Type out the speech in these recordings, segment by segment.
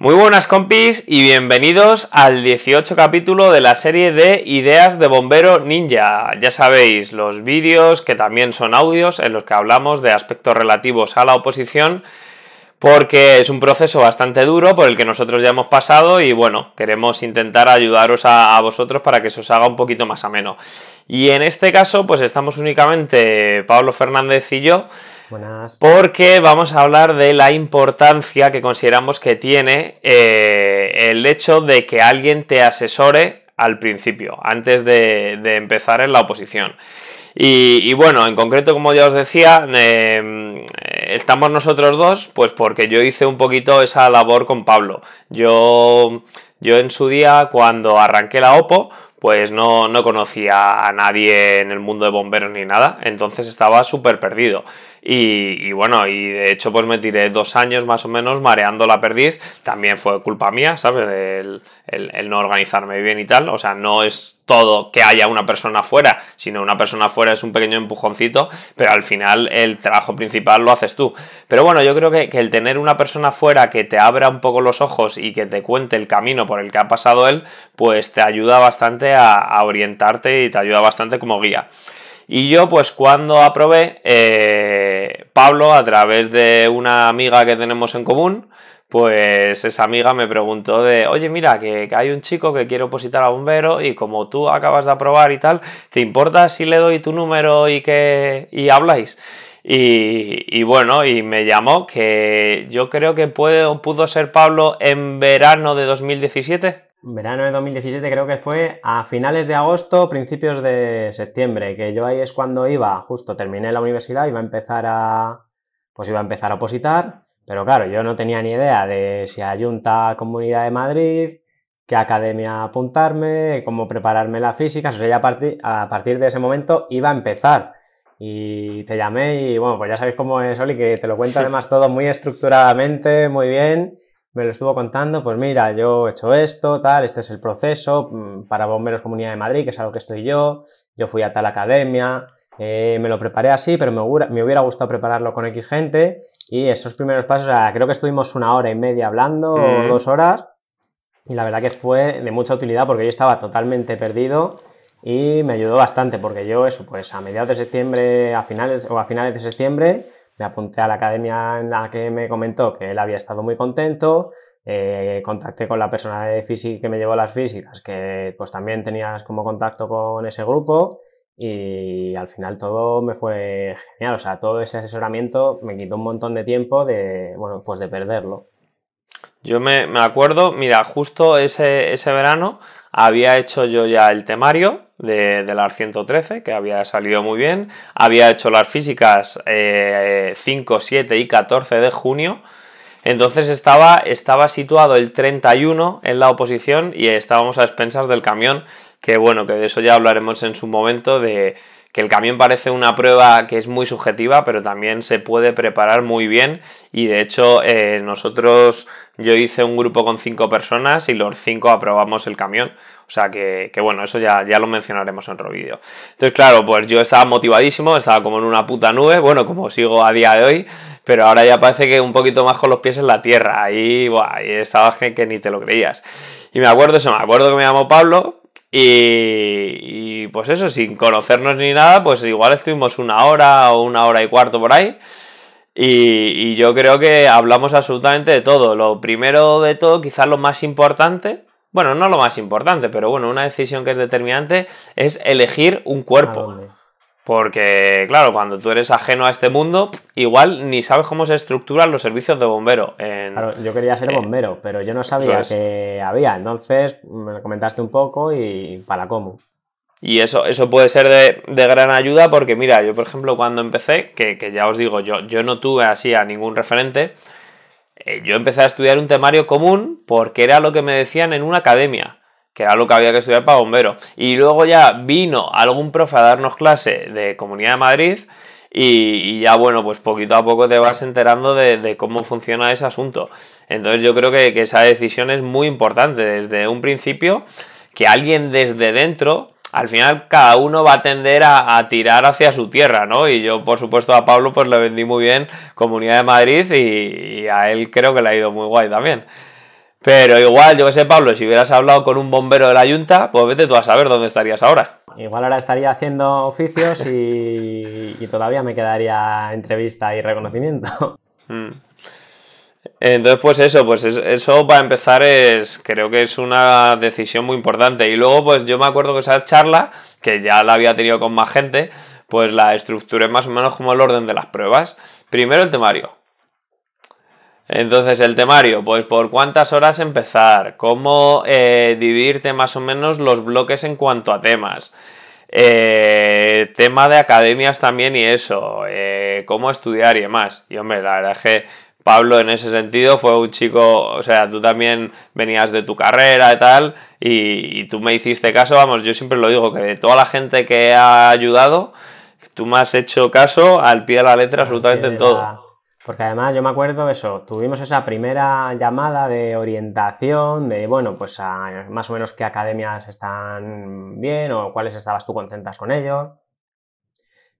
Muy buenas compis y bienvenidos al 18 capítulo de la serie de Ideas de Bombero Ninja. Ya sabéis, los vídeos que también son audios en los que hablamos de aspectos relativos a la oposición porque es un proceso bastante duro por el que nosotros ya hemos pasado y bueno, queremos intentar ayudaros a, vosotros para que se os haga un poquito más ameno. Y en este caso, pues estamos únicamente Pablo Fernández y yo. Porque vamos a hablar de la importancia que consideramos que tiene eh, el hecho de que alguien te asesore al principio, antes de, empezar en la oposición. Y, bueno, en concreto, como ya os decía, em, estamos nosotros dos, pues porque yo hice un poquito esa labor con Pablo. Yo, yo en su día, cuando arranqué la OPO, pues no, no conocía a nadie en el mundo de bomberos ni nada, entonces estaba súper perdido. Y, bueno, y de hecho pues me tiré dos años más o menos mareando la perdiz. También fue culpa mía, ¿sabes? El, no organizarme bien y tal. O sea, no es todo que haya una persona fuera, sino una persona fuera es un pequeño empujoncito, pero al final el trabajo principal lo haces tú. Pero bueno, yo creo que, el tener una persona fuera que te abra un poco los ojos y que te cuente el camino por el que ha pasado él, pues te ayuda bastante a orientarte y te ayuda bastante como guía. Y yo, pues cuando aprobé, eh, Pablo, a través de una amiga que tenemos en común, pues esa amiga me preguntó de, oye, mira, que, hay un chico que quiere opositar a bombero y como tú acabas de aprobar y tal, ¿te importa si le doy tu número y que y habláis? Y, bueno, y me llamó que yo creo que puede, pudo ser Pablo en verano de 2017. Verano de 2017 creo que fue a finales de agosto, principios de septiembre, que yo ahí es cuando iba, justo terminé la universidad, iba a empezar a, pues iba a empezar a opositar, pero claro, yo no tenía ni idea de si Ayunta Comunidad de Madrid, qué academia apuntarme, cómo prepararme la física, o sea, ya a partir, a partir de ese momento iba a empezar. Y te llamé y bueno, pues ya sabéis cómo es Oli, que te lo cuento además todo muy estructuradamente, muy bien me lo estuvo contando, pues mira, yo he hecho esto, tal, este es el proceso mm, para Bomberos Comunidad de Madrid, que es algo que estoy yo, yo fui a tal academia, eh, me lo preparé así, pero me hubiera, gustado prepararlo con X gente y esos primeros pasos, creo que estuvimos una hora y media hablando, o dos horas, y la verdad que fue de mucha utilidad porque yo estaba totalmente perdido y me ayudó bastante porque yo eso, pues a mediados de septiembre, a finales o a finales de septiembre, me apunté a la academia en la que me comentó que él había estado muy contento, eh, contacté con la persona de física que me llevó las físicas, que pues también tenías como contacto con ese grupo y al final todo me fue genial, o sea, todo ese asesoramiento me quitó un montón de tiempo de, bueno, pues de perderlo. Yo me, acuerdo, mira, justo ese, ese verano había hecho yo ya el temario, de, de las 113, que había salido muy bien. Había hecho las físicas 5, eh, 7 eh, y 14 de junio. Entonces estaba, estaba situado el 31 en la oposición y estábamos a expensas del camión, que bueno, que de eso ya hablaremos en su momento de que el camión parece una prueba que es muy subjetiva, pero también se puede preparar muy bien y de hecho eh, nosotros, yo hice un grupo con cinco personas y los cinco aprobamos el camión. O sea que, bueno, eso ya, ya lo mencionaremos en otro vídeo. Entonces, claro, pues yo estaba motivadísimo, estaba como en una puta nube, bueno, como sigo a día de hoy, pero ahora ya parece que un poquito más con los pies en la tierra. Ahí, ahí estaba gente que ni te lo creías. Y me acuerdo eso, me acuerdo que me llamó Pablo, y, pues eso, sin conocernos ni nada, pues igual estuvimos una hora o una hora y cuarto por ahí. Y, y yo creo que hablamos absolutamente de todo. Lo primero de todo, quizás lo más importante, bueno, no lo más importante, pero bueno, una decisión que es determinante es elegir un cuerpo. Porque, claro, cuando tú eres ajeno a este mundo, igual ni sabes cómo se estructuran los servicios de bombero. claro, yo quería ser eh, bombero, pero yo no sabía que había. Entonces me comentaste un poco y para cómo. Y eso, eso puede ser de, gran ayuda porque, mira, yo por ejemplo cuando empecé, que, ya os digo, yo, yo no tuve así a ningún referente, eh, yo empecé a estudiar un temario común porque era lo que me decían en una academia que era lo que había que estudiar para bombero. Y luego ya vino algún profe a darnos clase de Comunidad de Madrid y, ya bueno, pues poquito a poco te vas enterando de, cómo funciona ese asunto. Entonces yo creo que, esa decisión es muy importante desde un principio, que alguien desde dentro... Al final cada uno va a tender a, tirar hacia su tierra, ¿no? Y yo, por supuesto, a Pablo pues le vendí muy bien Comunidad de Madrid y a él creo que le ha ido muy guay también. Pero igual, yo que sé, Pablo, si hubieras hablado con un bombero de la Junta, pues vete tú a saber dónde estarías ahora. Igual ahora estaría haciendo oficios y, todavía me quedaría entrevista y reconocimiento. Mm. Entonces, pues eso, pues eso para empezar es, creo que es una decisión muy importante. Y luego, pues yo me acuerdo que esa charla, que ya la había tenido con más gente, pues la estructuré más o menos como el orden de las pruebas. Primero el temario, entonces, el temario, pues por cuántas horas empezar, cómo eh, dividirte más o menos los bloques en cuanto a temas. Eh, tema de academias también y eso, eh, cómo estudiar y demás. Y hombre, la verdad es que Pablo en ese sentido fue un chico, o sea, tú también venías de tu carrera y tal, y, y tú me hiciste caso, vamos, yo siempre lo digo, que de toda la gente que ha ayudado, tú me has hecho caso al pie de la letra absolutamente en todo. Porque además yo me acuerdo eso, tuvimos esa primera llamada de orientación, de bueno, pues a, más o menos qué academias están bien o cuáles estabas tú contentas con ellos,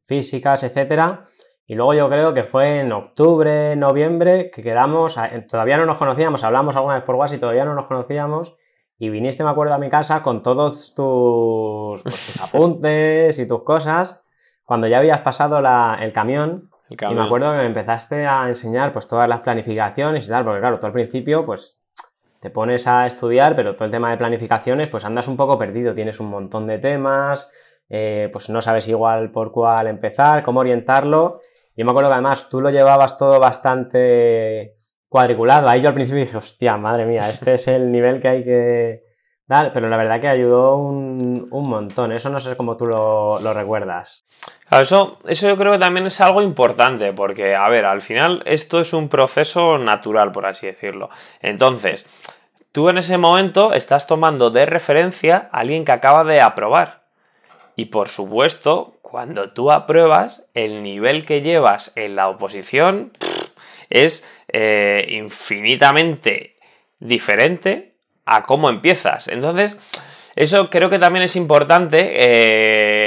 físicas, etcétera. Y luego yo creo que fue en octubre, noviembre, que quedamos, todavía no nos conocíamos, hablamos alguna vez por WhatsApp y todavía no nos conocíamos. Y viniste, me acuerdo, a mi casa con todos tus, pues, apuntes y tus cosas, cuando ya habías pasado el camión y me acuerdo que me empezaste a enseñar pues todas las planificaciones y tal, porque claro, tú al principio pues te pones a estudiar, pero todo el tema de planificaciones pues andas un poco perdido, tienes un montón de temas, eh, pues no sabes igual por cuál empezar, cómo orientarlo. Y me acuerdo que además tú lo llevabas todo bastante cuadriculado. Ahí yo al principio dije, hostia, madre mía, este es el nivel que hay que, pero la verdad que ayudó un, montón. Eso no sé cómo tú lo, recuerdas. Claro, eso, eso yo creo que también es algo importante, porque, a ver, al final esto es un proceso natural, por así decirlo. Entonces, tú en ese momento estás tomando de referencia a alguien que acaba de aprobar. Y por supuesto, cuando tú apruebas, el nivel que llevas en la oposición es eh, infinitamente diferente a cómo empiezas. Entonces, eso creo que también es importante. Eh,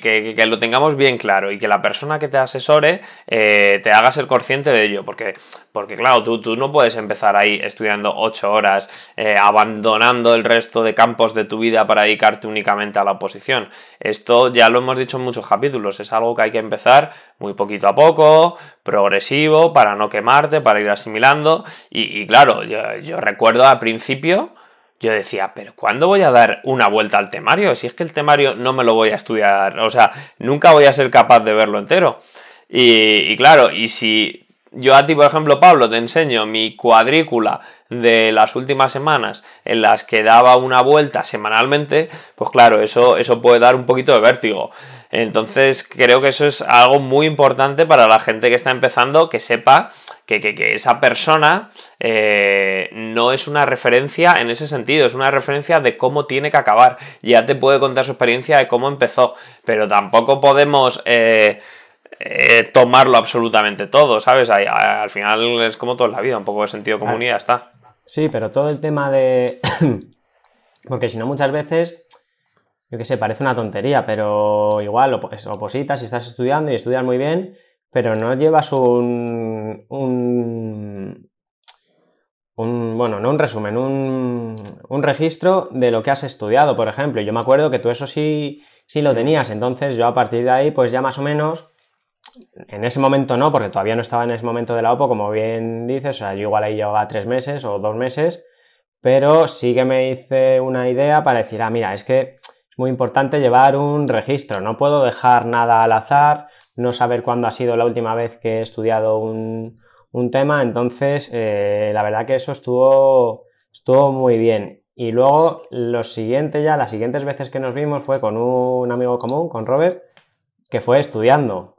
que, lo tengamos bien claro y que la persona que te asesore eh, te haga ser consciente de ello, porque, porque claro, tú, tú no puedes empezar ahí estudiando ocho horas, eh, abandonando el resto de campos de tu vida para dedicarte únicamente a la oposición. Esto ya lo hemos dicho en muchos capítulos, es algo que hay que empezar muy poquito a poco, progresivo, para no quemarte, para ir asimilando. Y, claro, yo, yo recuerdo al principio yo decía, pero ¿cuándo voy a dar una vuelta al temario? Si es que el temario no me lo voy a estudiar, o sea, nunca voy a ser capaz de verlo entero. Y, y claro, y si yo a ti, por ejemplo, Pablo, te enseño mi cuadrícula de las últimas semanas en las que daba una vuelta semanalmente, pues claro, eso, eso puede dar un poquito de vértigo. Entonces creo que eso es algo muy importante para la gente que está empezando, que sepa que, esa persona eh, no es una referencia en ese sentido, es una referencia de cómo tiene que acabar. Ya te puede contar su experiencia de cómo empezó, pero tampoco podemos... Eh, eh, tomarlo absolutamente todo, ¿sabes? Al, final es como toda la vida, un poco de sentido ah. común y ya está. Sí, pero todo el tema de... Porque si no, muchas veces, yo que sé, parece una tontería, pero igual opositas y estás estudiando y estudias muy bien, pero no llevas un, un, bueno, no un resumen, un, un, registro de lo que has estudiado, por ejemplo. Yo me acuerdo que tú eso sí, sí lo tenías, entonces yo a partir de ahí, pues ya más o menos en ese momento no, porque todavía no estaba en ese momento de la OPO, como bien dices, o sea, yo igual ahí llevaba tres meses o dos meses, pero sí que me hice una idea para decir, ah, mira, es que es muy importante llevar un registro, no puedo dejar nada al azar, no saber cuándo ha sido la última vez que he estudiado un, tema, entonces eh, la verdad que eso estuvo, estuvo muy bien. Y luego lo siguiente ya, las siguientes veces que nos vimos fue con un amigo común, con Robert, que fue estudiando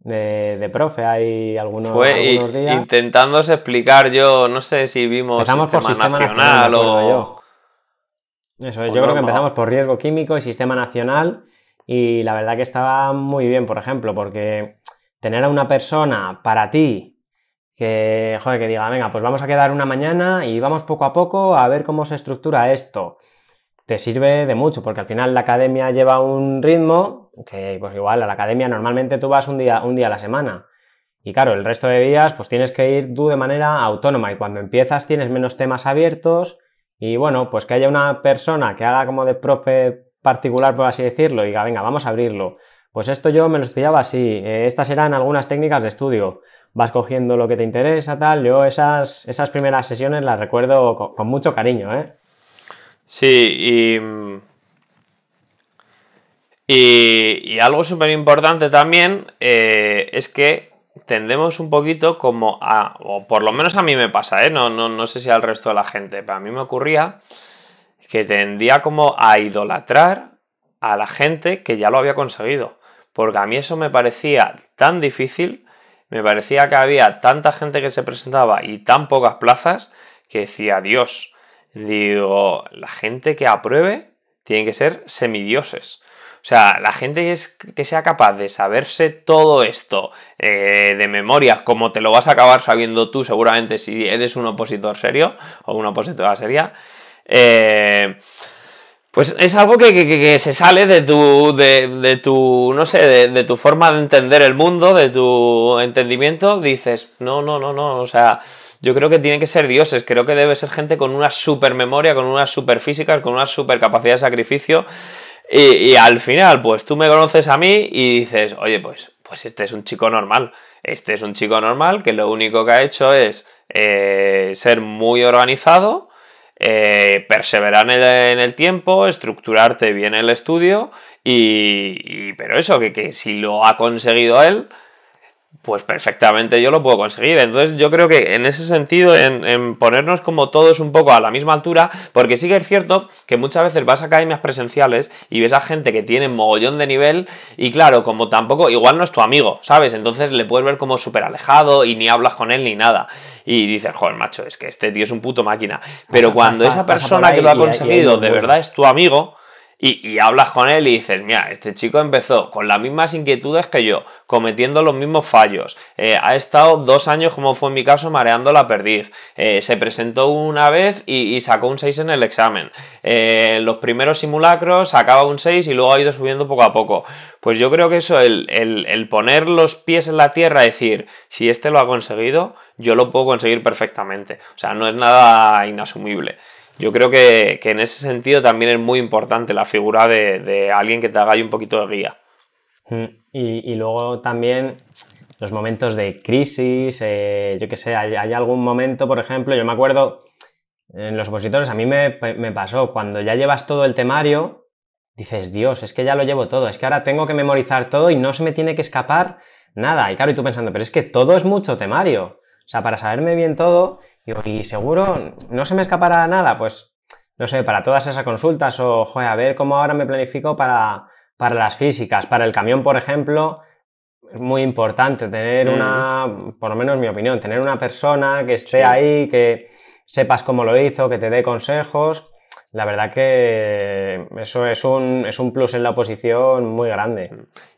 de, profe hay algunos, intentándose explicar yo, no sé si vimos sistema, por sistema, nacional, o... Eso yo creo que empezamos por riesgo químico y sistema nacional y la verdad que estaba muy bien, por ejemplo, porque tener a una persona para ti que, joder, que diga, venga, pues vamos a quedar una mañana y vamos poco a poco a ver cómo se estructura esto te sirve de mucho, porque al final la academia lleva un ritmo, que pues igual a la academia normalmente tú vas un día, un día a la semana. Y claro, el resto de días pues tienes que ir tú de manera autónoma y cuando empiezas tienes menos temas abiertos y bueno, pues que haya una persona que haga como de profe particular, por así decirlo, y diga, venga, vamos a abrirlo. Pues esto yo me lo estudiaba así, eh, estas eran algunas técnicas de estudio. Vas cogiendo lo que te interesa, tal. Yo esas, esas primeras sesiones las recuerdo con, con mucho cariño, ¿eh? Sí, y, algo súper importante también eh, es que tendemos un poquito como a, o por lo menos a mí me pasa, ¿eh? no, no, no sé si al resto de la gente, pero a mí me ocurría que tendía como a idolatrar a la gente que ya lo había conseguido, porque a mí eso me parecía tan difícil, me parecía que había tanta gente que se presentaba y tan pocas plazas que decía, Dios, Digo, la gente que apruebe tiene que ser semidioses. O sea, la gente que, es, que sea capaz de saberse todo esto eh, de memoria, como te lo vas a acabar sabiendo tú, seguramente si eres un opositor serio o una opositora seria, eh, pues es algo que, se sale de tu, de, de tu no sé, de, de, tu forma de entender el mundo, de tu entendimiento. Dices, no, no, no, no, o sea, yo creo que tienen que ser dioses, creo que debe ser gente con una super memoria, con unas super físicas, con una super capacidad de sacrificio. Y, al final, pues tú me conoces a mí y dices, oye, pues, pues este es un chico normal. Este es un chico normal que lo único que ha hecho es eh, ser muy organizado, eh, perseverar en el, tiempo, estructurarte bien el estudio y, pero eso, que, que si lo ha conseguido él, pues perfectamente yo lo puedo conseguir. Entonces yo creo que en ese sentido, en, ponernos como todos un poco a la misma altura, porque sí que es cierto que muchas veces vas a academias presenciales y ves a gente que tiene mogollón de nivel y claro, como tampoco, igual no es tu amigo, ¿sabes? Entonces le puedes ver como súper alejado y ni hablas con él ni nada. Y dices, joder, macho, es que este tío es un puto máquina. Pero cuando esa persona que lo ha conseguido de verdad es tu amigo, y, hablas con él y dices, mira, este chico empezó con las mismas inquietudes que yo, cometiendo los mismos fallos, eh, ha estado dos años, como fue en mi caso, mareando la perdiz, eh, se presentó una vez y, sacó un 6 en el examen, eh, los primeros simulacros sacaba un 6 y luego ha ido subiendo poco a poco. Pues yo creo que eso, el, el poner los pies en la tierra, decir, si este lo ha conseguido, yo lo puedo conseguir perfectamente. O sea, no es nada inasumible yo creo que, en ese sentido también es muy importante la figura de, alguien que te haga ahí un poquito de guía. Mm, y, luego también los momentos de crisis, eh, yo qué sé, hay, algún momento, por ejemplo, yo me acuerdo en los opositores, a mí me, me pasó, cuando ya llevas todo el temario, dices, Dios, es que ya lo llevo todo, es que ahora tengo que memorizar todo y no se me tiene que escapar nada. Y claro, y tú pensando, pero es que todo es mucho temario. O sea, para saberme bien todo, y seguro no se me escapará nada, pues no sé, para todas esas consultas o, joder, a ver cómo ahora me planifico para, para las físicas, para el camión, por ejemplo, es muy importante tener una, por lo menos mi opinión, tener una persona que esté ahí, que sepas cómo lo hizo, que te dé consejos la verdad que eso es un, plus en la posición muy grande.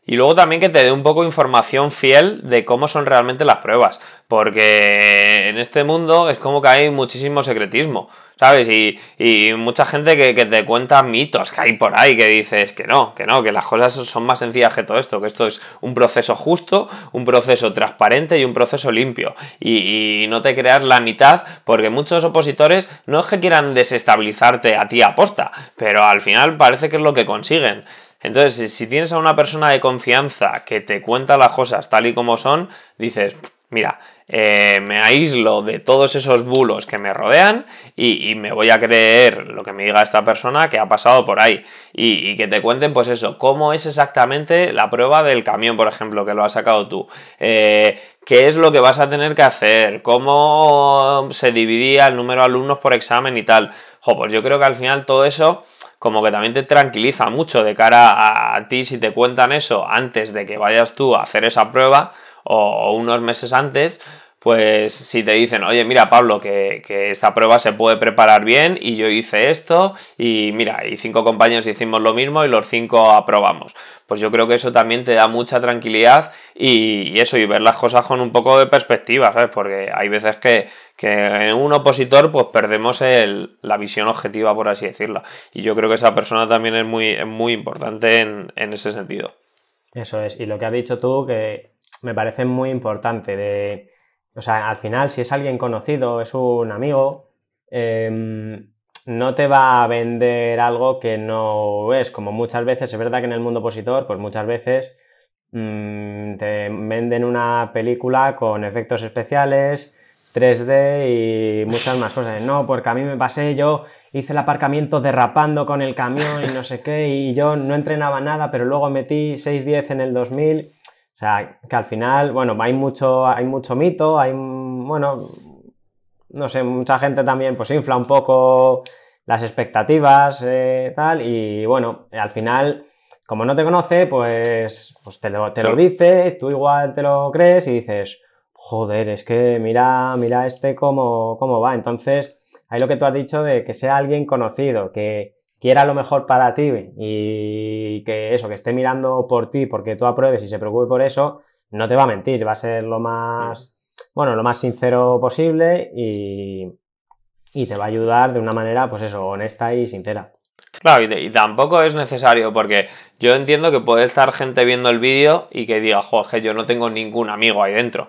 Y luego también que te dé un poco información fiel de cómo son realmente las pruebas, porque en este mundo es como que hay muchísimo secretismo. ¿sabes? Y, y mucha gente que, te cuenta mitos que hay por ahí, que dices que no, que no, que las cosas son más sencillas que todo esto, que esto es un proceso justo, un proceso transparente y un proceso limpio. Y, no te creas la mitad, porque muchos opositores no es que quieran desestabilizarte a ti aposta, pero al final parece que es lo que consiguen. Entonces, si tienes a una persona de confianza que te cuenta las cosas tal y como son, dices, mira, eh, me aíslo de todos esos bulos que me rodean y, me voy a creer lo que me diga esta persona que ha pasado por ahí. Y, que te cuenten, pues eso, cómo es exactamente la prueba del camión, por ejemplo, que lo has sacado tú. Eh, qué es lo que vas a tener que hacer, cómo se dividía el número de alumnos por examen y tal. Jo, pues yo creo que al final todo eso como que también te tranquiliza mucho de cara a ti si te cuentan eso antes de que vayas tú a hacer esa prueba, o unos meses antes, pues si te dicen, oye, mira Pablo, que, esta prueba se puede preparar bien y yo hice esto y mira, y cinco compañeros hicimos lo mismo y los cinco aprobamos. Pues yo creo que eso también te da mucha tranquilidad y, eso, y ver las cosas con un poco de perspectiva, ¿sabes? Porque hay veces que, en un opositor pues perdemos la visión objetiva, por así decirlo. Y yo creo que esa persona también es muy, muy importante en, en ese sentido. Eso es, y lo que has dicho tú, que me parece muy importante. De, o sea, al final, si es alguien conocido, es un amigo, em, no te va a vender algo que no es. Como muchas veces, es verdad que en el mundo opositor, pues muchas veces mm, te venden una película con efectos especiales, 3D y muchas más cosas. No, porque a mí me pasé, yo hice el aparcamiento derrapando con el camión y no sé qué, y yo no entrenaba nada, pero luego metí 6-10 en el 2000 o sea, que al final, bueno, hay mucho, hay mucho mito, hay, bueno, no sé, mucha gente también pues infla un poco las expectativas, y eh, tal, y bueno, al final, como no te conoce, pues, pues te, lo, dice, tú igual te lo crees y dices, joder, es que mira, mira este cómo, cómo va. Entonces, hay lo que tú has dicho de que sea alguien conocido, que, quiera lo mejor para ti y que eso, que esté mirando por ti porque tú apruebes y se preocupe por eso, no te va a mentir, va a ser lo más, bueno, lo más sincero posible y, te va a ayudar de una manera, pues eso, honesta y sincera. Claro, y, tampoco es necesario, porque yo entiendo que puede estar gente viendo el vídeo y que diga, Jorge, yo no tengo ningún amigo ahí dentro.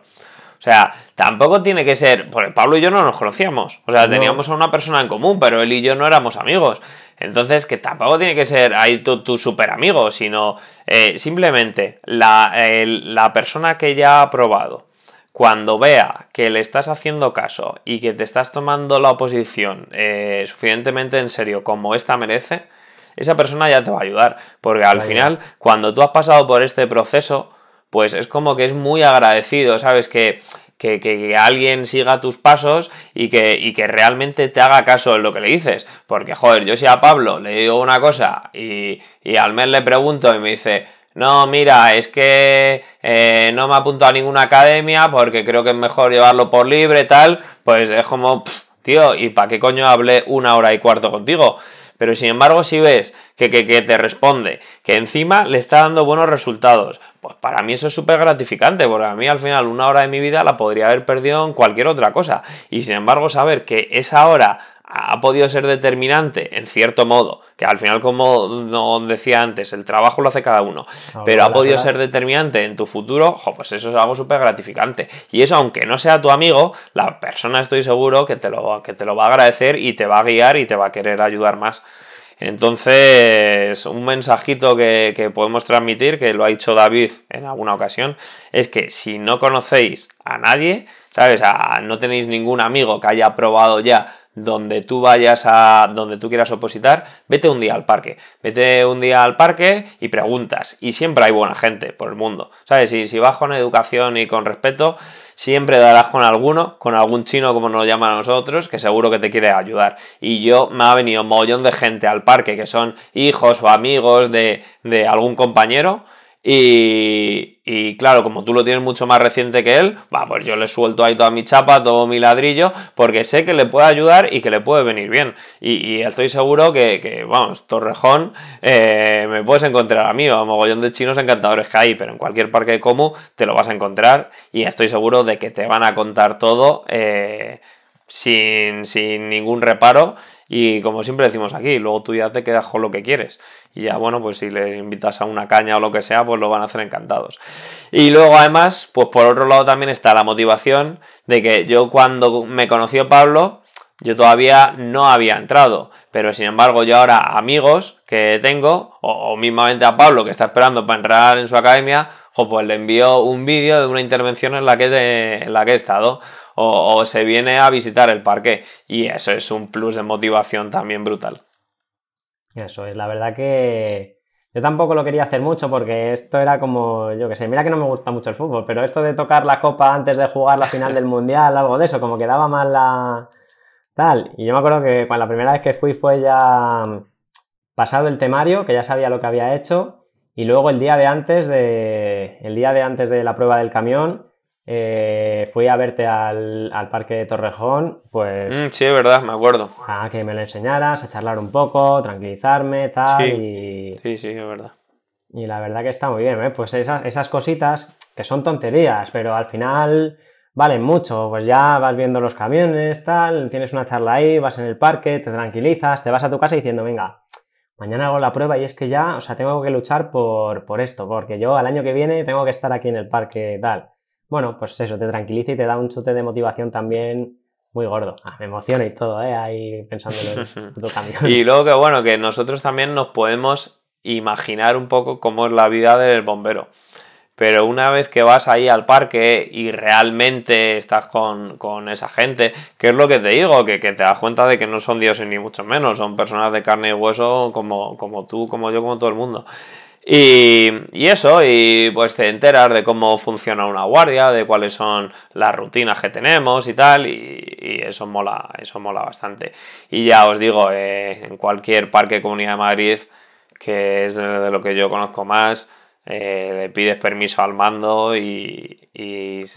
O sea, tampoco tiene que ser, porque Pablo y yo no nos conocíamos, o sea, teníamos a una persona en común, pero él y yo no éramos amigos. Entonces, que tampoco tiene que ser ahí tu, tu super amigo, sino eh, simplemente la, persona que ya ha probado, cuando vea que le estás haciendo caso y que te estás tomando la oposición eh, suficientemente en serio como esta merece, esa persona ya te va a ayudar. Porque al final, cuando tú has pasado por este proceso, pues es como que es muy agradecido, ¿sabes? Que que, alguien siga tus pasos y que, que realmente te haga caso en lo que le dices. Porque, joder, yo si a Pablo le digo una cosa y, al mes le pregunto y me dice, no, mira, es que eh, no me apunto a ninguna academia porque creo que es mejor llevarlo por libre, tal, pues es como, tío, ¿y para qué coño hablé una hora y cuarto contigo? Pero sin embargo, si ves que, te responde, que encima le está dando buenos resultados, pues para mí eso es súper gratificante, porque a mí al final una hora de mi vida la podría haber perdido en cualquier otra cosa. Y sin embargo, saber que esa hora ha podido ser determinante, en cierto modo, que al final, como decía antes, el trabajo lo hace cada uno, pero ha podido ser determinante en tu futuro, pues eso es algo súper gratificante. Y eso, aunque no sea tu amigo, la persona estoy seguro que te, lo, que te lo va a agradecer y te va a guiar y te va a querer ayudar más. Entonces, un mensajito que, podemos transmitir, que lo ha dicho David en alguna ocasión, es que si no conocéis a nadie, ¿sabes? no tenéis ningún amigo que haya probado ya donde tú vayas a donde tú quieras opositar, vete un día al parque. Vete un día al parque y preguntas. Y siempre hay buena gente por el mundo. ¿Sabes? si vas con educación y con respeto, siempre darás con alguno, con algún chino como nos llaman a nosotros, que seguro que te quiere ayudar. Y yo me ha venido un mollón de gente al parque que son hijos o amigos de, de algún compañero y, y, claro, como tú lo tienes mucho más reciente que él, va, pues yo le suelto ahí toda mi chapa, todo mi ladrillo, porque sé que le puede ayudar y que le puede venir bien. Y, estoy seguro que, vamos, Torrejón, eh, me puedes encontrar a mí, a un mogollón de chinos encantadores que hay, pero en cualquier parque de te lo vas a encontrar y estoy seguro de que te van a contar todo. Eh, sin, ningún reparo y como siempre decimos aquí, luego tú ya te quedas con lo que quieres. Y ya, bueno, pues si le invitas a una caña o lo que sea, pues lo van a hacer encantados. Y luego además, pues por otro lado también está la motivación de que yo cuando me conoció Pablo, yo todavía no había entrado. Pero sin embargo, yo ahora amigos que tengo, o, mismamente a Pablo que está esperando para entrar en su academia, pues le envío un vídeo de una intervención en la que, en la que he estado o, se viene a visitar el parque. Y eso es un plus de motivación también brutal. Eso es, la verdad que yo tampoco lo quería hacer mucho porque esto era como, yo qué sé, mira que no me gusta mucho el fútbol, pero esto de tocar la copa antes de jugar la final del mundial, algo de eso, como que daba mal la tal. Y yo me acuerdo que la primera vez que fui fue ya mm, pasado el temario, que ya sabía lo que había hecho, y luego el día de antes de el día de antes de la prueba del camión eh, fui a verte al, parque de Torrejón, pues... Mm, sí, es verdad, me acuerdo. A que me lo enseñaras, a charlar un poco, tranquilizarme, tal, sí. Sí, es verdad. Y la verdad que está muy bien, ¿eh? Pues esas, cositas que son tonterías, pero al final valen mucho. Pues ya vas viendo los camiones, tal, tienes una charla ahí, vas en el parque, te tranquilizas, te vas a tu casa diciendo, venga, mañana hago la prueba y es que ya, o sea, tengo que luchar por, por esto, porque yo al año que viene tengo que estar aquí en el parque, tal bueno, pues eso, te tranquiliza y te da un chute de motivación también muy gordo. Ah, me emociona y todo, ¿eh? Ahí pensándolo en Y luego que, bueno, que nosotros también nos podemos imaginar un poco cómo es la vida del bombero. Pero una vez que vas ahí al parque y realmente estás con, esa gente, ¿qué es lo que te digo, que, te das cuenta de que no son dioses ni mucho menos, son personas de carne y hueso como, como tú, como yo, como todo el mundo. Y, eso, y pues te enteras de cómo funciona una guardia, de cuáles son las rutinas que tenemos y tal, y, eso mola, eso mola bastante. Y ya os digo, eh, en cualquier parque Comunidad de Madrid, que es de lo que yo conozco más, eh, le pides permiso al mando y,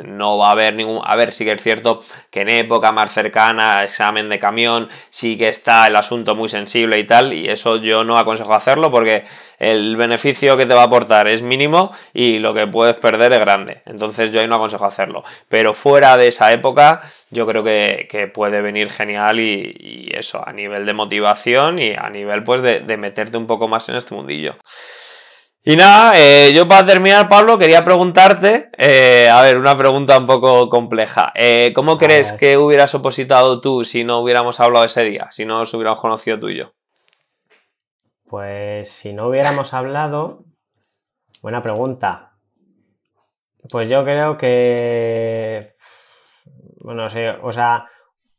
no va a haber ningún... A ver, sí que es cierto que en época más cercana, examen de camión, sí que está el asunto muy sensible y tal, y eso yo no aconsejo hacerlo porque el beneficio que te va a aportar es mínimo y lo que puedes perder es grande. Entonces yo ahí no aconsejo hacerlo. Pero fuera de esa época, yo creo que, puede venir genial y, eso, a nivel de motivación y a nivel pues de meterte un poco más en este mundillo. Y nada, eh, yo para terminar, Pablo, quería preguntarte, eh, a ver, una pregunta un poco compleja. Eh, ¿Cómo crees que hubieras opositado tú si no hubiéramos hablado ese día, si no nos hubiéramos conocido tú y yo? Pues si no hubiéramos hablado, buena pregunta. Pues yo creo que, bueno, o sea,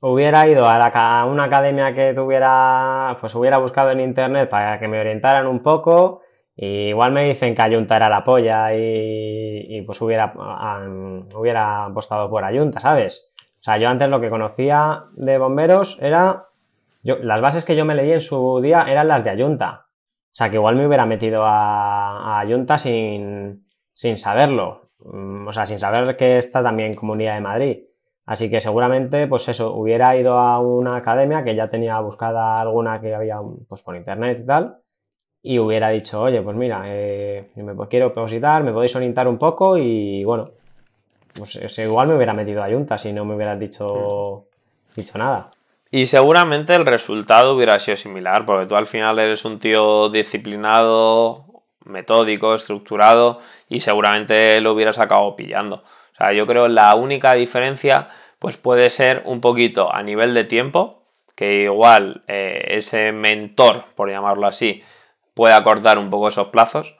hubiera ido a, a una academia que tuviera, pues hubiera buscado en internet para que me orientaran un poco igual me dicen que Ayunta era la polla y, pues hubiera, hubiera apostado por Ayunta, ¿sabes? O sea, yo antes lo que conocía de bomberos era... las bases que yo me leí en su día eran las de Ayunta. O sea, que igual me hubiera metido a, Ayunta sin, sin saberlo. Mm, o sea, sin saber que está también Comunidad de Madrid. Así que seguramente, pues eso, hubiera ido a una academia que ya tenía buscada alguna que había pues, por internet y tal y hubiera dicho, oye, pues mira, eh, me quiero positar, me podéis orientar un poco y bueno, pues igual me hubiera metido a Junta si no me hubieras dicho, mm. dicho nada. Y seguramente el resultado hubiera sido similar, porque tú al final eres un tío disciplinado, metódico, estructurado y seguramente lo hubieras acabado pillando. O sea, yo creo la única diferencia pues puede ser un poquito a nivel de tiempo, que igual eh, ese mentor, por llamarlo así, puede acortar un poco esos plazos.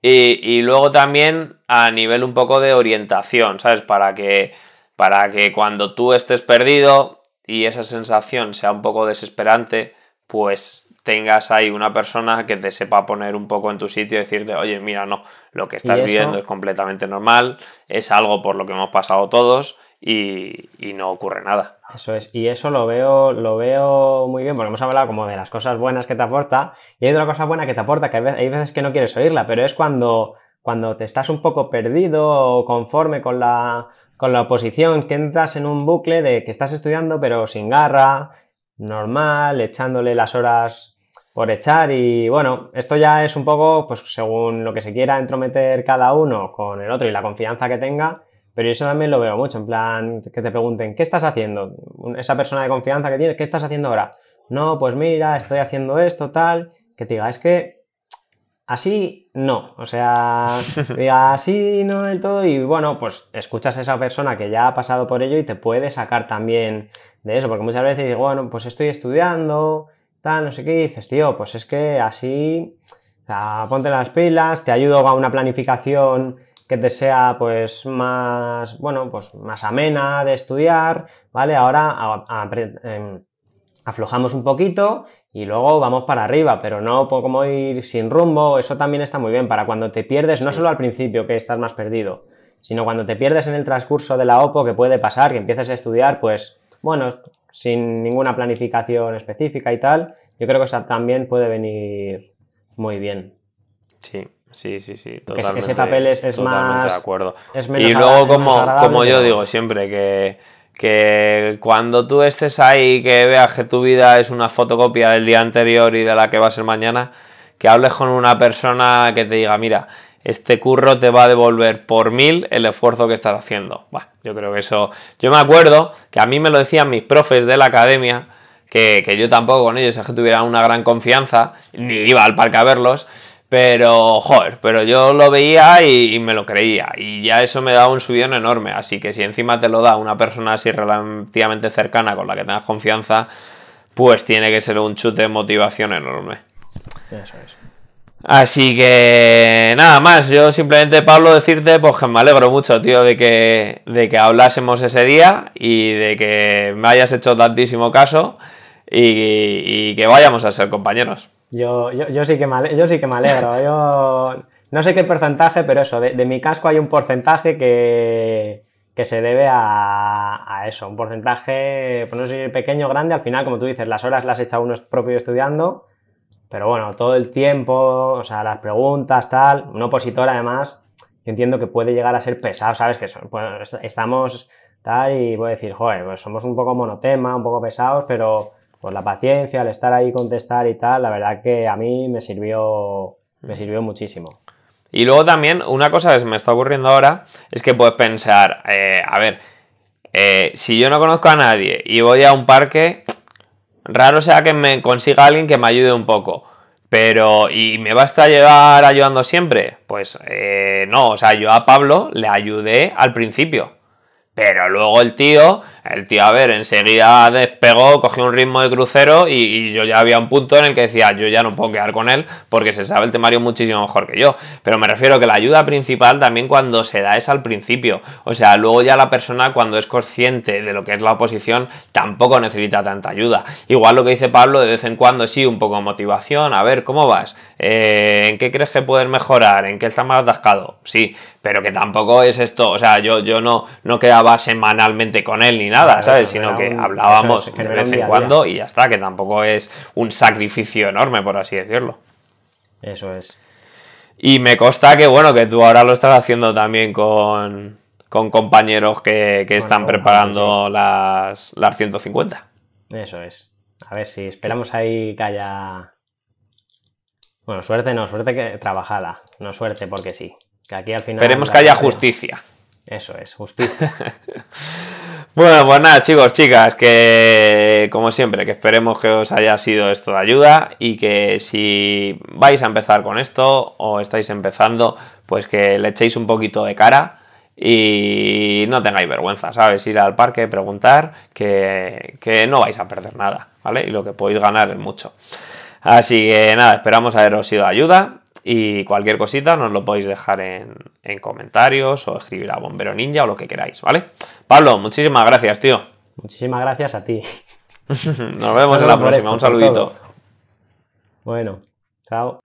Y, luego también a nivel un poco de orientación, ¿sabes? Para que, para que cuando tú estés perdido y esa sensación sea un poco desesperante, pues tengas ahí una persona que te sepa poner un poco en tu sitio y decirte, oye, mira, no, lo que estás viviendo es completamente normal, es algo por lo que hemos pasado todos y no ocurre nada. Eso es, y eso lo veo, lo veo muy bien, porque hemos hablado como de las cosas buenas que te aporta, y hay otra cosa buena que te aporta, que hay veces que no quieres oírla, pero es cuando, cuando te estás un poco perdido o conforme con la, con la oposición, que entras en un bucle de que estás estudiando pero sin garra, normal, echándole las horas por echar y bueno, esto ya es un poco pues según lo que se quiera entrometer cada uno con el otro y la confianza que tenga, pero eso también lo veo mucho, en plan, que te pregunten, ¿qué estás haciendo? Esa persona de confianza que tienes, ¿qué estás haciendo ahora? No, pues mira, estoy haciendo esto, tal, que te diga, es que así no, o sea, diga así no del todo y bueno, pues escuchas a esa persona que ya ha pasado por ello y te puede sacar también de eso, porque muchas veces digo, bueno, pues estoy estudiando, tal, no sé qué, dices, tío, pues es que así, ponte las pilas, te ayudo a una planificación que te sea pues más, bueno, pues más amena de estudiar, ¿vale? Ahora em, aflojamos un poquito y luego vamos para arriba, pero no como ir sin rumbo, eso también está muy bien para cuando te pierdes, no solo al principio que estás más perdido, sino cuando te pierdes en el transcurso de la OPO que puede pasar, que empieces a estudiar, pues bueno, sin ninguna planificación específica y tal, yo creo que eso también puede venir muy bien. Sí, Sí, sí, sí. Totalmente, es que ese papel es, es más. De acuerdo. Es y luego, como, como yo digo siempre, que, cuando tú estés ahí y que veas que tu vida es una fotocopia del día anterior y de la que va a ser mañana, que hables con una persona que te diga, mira, este curro te va a devolver por mil el esfuerzo que estás haciendo. yo creo que eso. Yo me acuerdo que a mí me lo decían mis profes de la academia, que, yo tampoco con ellos es que tuviera una gran confianza, ni iba al parque a verlos pero, joder, pero yo lo veía y, me lo creía. Y ya eso me da un subión enorme. Así que si encima te lo da una persona así relativamente cercana con la que tengas confianza, pues tiene que ser un chute de motivación enorme. Así que nada más, yo simplemente Pablo decirte pues que me alegro mucho, tío, de que, de que hablásemos ese día y de que me hayas hecho tantísimo caso y que vayamos a ser compañeros. Yo, sí, que me, yo sí que alegro. Yo no sé qué porcentaje, pero eso, de, mi casco hay un porcentaje que, que se debe a, eso, un porcentaje, pues no sé si pequeño o grande, al final, como tú dices, las horas las echa uno propio estudiando, pero bueno, todo el tiempo, o sea, las preguntas, tal, un opositor además, yo entiendo que puede llegar a ser pesado, ¿sabes? Que pues, estamos tal y voy a decir, joder, pues somos un poco monotema, un poco pesados, pero pues la paciencia, el estar ahí, contestar y tal, la verdad que a mí me sirvió, me mm. sirvió muchísimo. Y luego también, una cosa que me está ocurriendo ahora es que puedes pensar, eh, a ver, eh, si yo no conozco a nadie y voy a un parque, raro sea que me consiga alguien que me ayude un poco. Pero, ¿y me basta estar ayudando siempre? Pues eh, no, o sea, yo a Pablo le ayudé al principio. Pero luego el tío, el tío, a ver, enseguida despegó, cogió un ritmo de crucero y, yo ya había un punto en el que decía, yo ya no puedo quedar con él porque se sabe el temario muchísimo mejor que yo. Pero me refiero que la ayuda principal también cuando se da es al principio. O sea, luego ya la persona cuando es consciente de lo que es la oposición tampoco necesita tanta ayuda. Igual lo que dice Pablo, de vez en cuando sí, un poco de motivación, a ver, ¿cómo vas? Eh, ¿En qué crees que puedes mejorar? ¿En qué estás más atascado? Sí, pero que tampoco es esto, o sea, yo, yo no, no quedaba semanalmente con él ni nada, ¿sabes? Sino que hablábamos de vez en cuando y ya está, que tampoco es un sacrificio enorme, por así decirlo. Eso es. Y me consta que, bueno, que tú ahora lo estás haciendo también con, compañeros que, están preparando las, las 150. Eso es. A ver si esperamos ahí que haya... Bueno, suerte no, suerte que trabajada, no suerte porque sí aquí al Esperemos que haya justicia. Eso es, justicia. bueno, pues nada, chicos, chicas, que como siempre, que esperemos que os haya sido esto de ayuda y que si vais a empezar con esto o estáis empezando, pues que le echéis un poquito de cara y no tengáis vergüenza, ¿sabes? Ir al parque, preguntar, que, que no vais a perder nada, ¿vale? Y lo que podéis ganar es mucho. Así que nada, esperamos haberos sido de ayuda y cualquier cosita nos lo podéis dejar en, comentarios o escribir a Bombero Ninja o lo que queráis, ¿vale? Pablo, muchísimas gracias, tío. Muchísimas gracias a ti. nos vemos en la próxima. Un saludito. Bueno, chao.